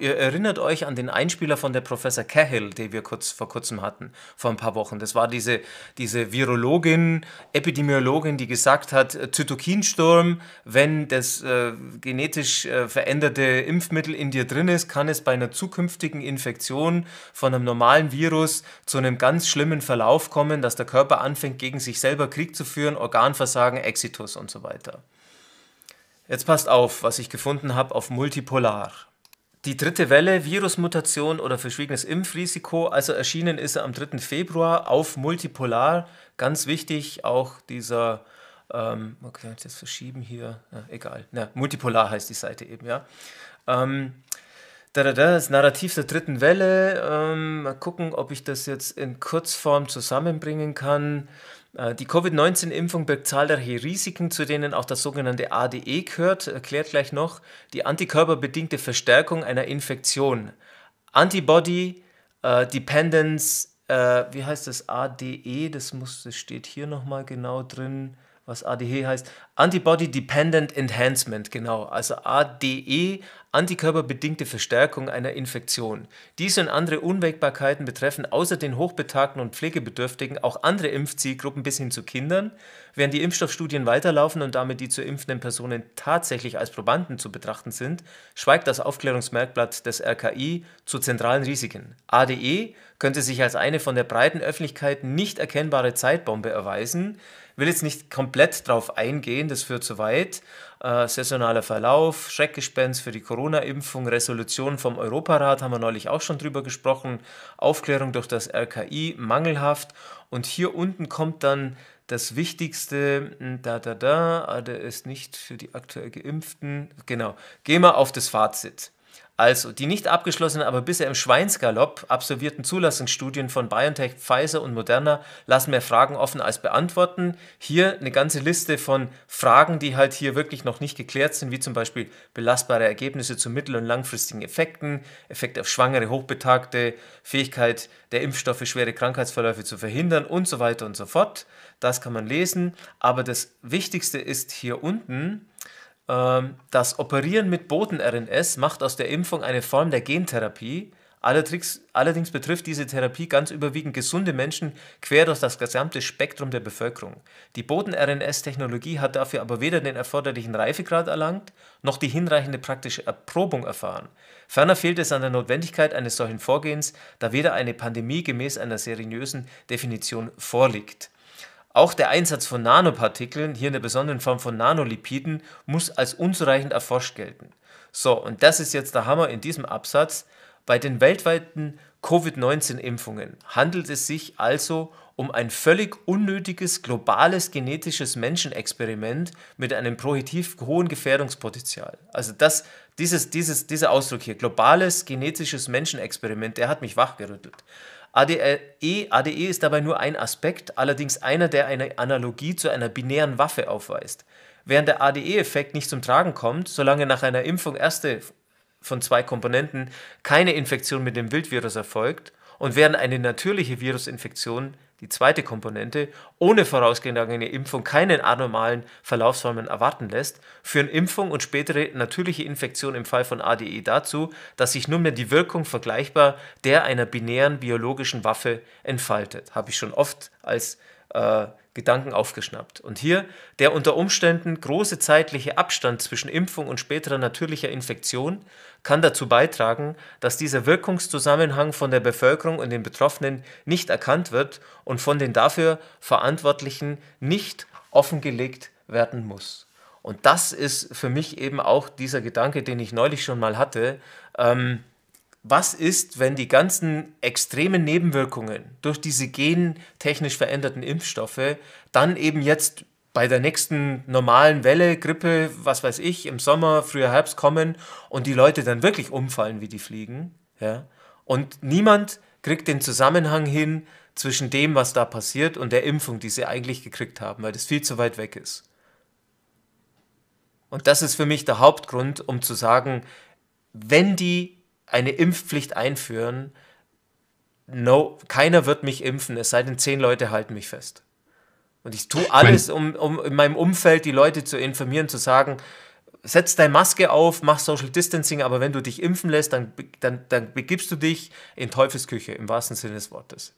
Ihr erinnert euch an den Einspieler von der Professor Cahill, den wir kurz, vor kurzem hatten, vor ein paar Wochen. Das war diese, diese Virologin, Epidemiologin, die gesagt hat, äh, Zytokinsturm, wenn das äh, genetisch äh, veränderte Impfmittel in dir drin ist, kann es bei einer zukünftigen Infektion von einem normalen Virus zu einem ganz schlimmen Verlauf kommen, dass der Körper anfängt, gegen sich selber Krieg zu führen, Organversagen, Exitus und so weiter. Jetzt passt auf, was ich gefunden habe auf Multipolar. Die dritte Welle, Virusmutation oder verschwiegenes Impfrisiko, also erschienen ist er am 3. Februar auf Multipolar. Ganz wichtig, auch dieser, ähm, man kann jetzt verschieben hier, ja, egal, Na, Multipolar heißt die Seite eben, ja. Ähm, das Narrativ der dritten Welle, ähm, mal gucken, ob ich das jetzt in Kurzform zusammenbringen kann. Äh, die Covid-19-Impfung birgt zahlreiche Risiken, zu denen auch das sogenannte ADE gehört, erklärt gleich noch, die antikörperbedingte Verstärkung einer Infektion. Antibody äh, Dependence, äh, wie heißt das ADE? Das, muss, das steht hier nochmal genau drin was ADE heißt. Antibody Dependent Enhancement, genau. Also ADE, antikörperbedingte Verstärkung einer Infektion. Diese und andere Unwägbarkeiten betreffen außer den Hochbetagten und Pflegebedürftigen auch andere Impfzielgruppen bis hin zu Kindern. Während die Impfstoffstudien weiterlaufen und damit die zu impfenden Personen tatsächlich als Probanden zu betrachten sind, schweigt das Aufklärungsmerkblatt des RKI zu zentralen Risiken. ADE könnte sich als eine von der breiten Öffentlichkeit nicht erkennbare Zeitbombe erweisen. Will jetzt nicht komplett drauf eingehen, das führt zu weit. Äh, saisonaler Verlauf, Schreckgespenst für die Corona-Impfung, Resolution vom Europarat haben wir neulich auch schon drüber gesprochen, Aufklärung durch das RKI, mangelhaft. Und hier unten kommt dann das Wichtigste, hm, da, da, da, ah, der ist nicht für die aktuell Geimpften. Genau, gehen wir auf das Fazit. Also die nicht abgeschlossenen, aber bisher im Schweinsgalopp absolvierten Zulassungsstudien von BioNTech, Pfizer und Moderna lassen mehr Fragen offen als beantworten. Hier eine ganze Liste von Fragen, die halt hier wirklich noch nicht geklärt sind, wie zum Beispiel belastbare Ergebnisse zu mittel- und langfristigen Effekten, Effekt auf Schwangere, Hochbetagte, Fähigkeit der Impfstoffe, schwere Krankheitsverläufe zu verhindern und so weiter und so fort. Das kann man lesen. Aber das Wichtigste ist hier unten, ähm, das Operieren mit Boten-RNS macht aus der Impfung eine Form der Gentherapie. Allerdings betrifft diese Therapie ganz überwiegend gesunde Menschen quer durch das gesamte Spektrum der Bevölkerung. Die Boten-RNS-Technologie hat dafür aber weder den erforderlichen Reifegrad erlangt, noch die hinreichende praktische Erprobung erfahren. Ferner fehlt es an der Notwendigkeit eines solchen Vorgehens, da weder eine Pandemie gemäß einer seriösen Definition vorliegt. Auch der Einsatz von Nanopartikeln, hier in der besonderen Form von Nanolipiden, muss als unzureichend erforscht gelten. So, und das ist jetzt der Hammer in diesem Absatz. Bei den weltweiten Covid-19-Impfungen handelt es sich also um ein völlig unnötiges globales genetisches Menschenexperiment mit einem prohibitiv hohen Gefährdungspotenzial. Also das, dieses, dieses, dieser Ausdruck hier, globales genetisches Menschenexperiment, der hat mich wachgerüttelt. ADE, äh, e, ADE ist dabei nur ein Aspekt, allerdings einer, der eine Analogie zu einer binären Waffe aufweist. Während der ADE-Effekt nicht zum Tragen kommt, solange nach einer Impfung erste von zwei Komponenten keine Infektion mit dem Wildvirus erfolgt, und während eine natürliche Virusinfektion, die zweite Komponente, ohne vorausgegangene Impfung keinen anormalen Verlaufsformen erwarten lässt, führen Impfung und spätere natürliche Infektion im Fall von ADE dazu, dass sich nunmehr die Wirkung vergleichbar der einer binären biologischen Waffe entfaltet. Habe ich schon oft als äh, Gedanken aufgeschnappt. Und hier der unter Umständen große zeitliche Abstand zwischen Impfung und späterer natürlicher Infektion kann dazu beitragen, dass dieser Wirkungszusammenhang von der Bevölkerung und den Betroffenen nicht erkannt wird und von den dafür Verantwortlichen nicht offengelegt werden muss. Und das ist für mich eben auch dieser Gedanke, den ich neulich schon mal hatte. Ähm, was ist, wenn die ganzen extremen Nebenwirkungen durch diese gentechnisch veränderten Impfstoffe dann eben jetzt bei der nächsten normalen Welle, Grippe, was weiß ich, im Sommer, früher Herbst kommen und die Leute dann wirklich umfallen, wie die fliegen. Ja? Und niemand kriegt den Zusammenhang hin zwischen dem, was da passiert und der Impfung, die sie eigentlich gekriegt haben, weil das viel zu weit weg ist. Und das ist für mich der Hauptgrund, um zu sagen, wenn die eine Impfpflicht einführen. No, keiner wird mich impfen, es sei denn, zehn Leute halten mich fest. Und ich tue alles, um, um in meinem Umfeld die Leute zu informieren, zu sagen, setz deine Maske auf, mach Social Distancing, aber wenn du dich impfen lässt, dann, dann, dann begibst du dich in Teufelsküche, im wahrsten Sinne des Wortes.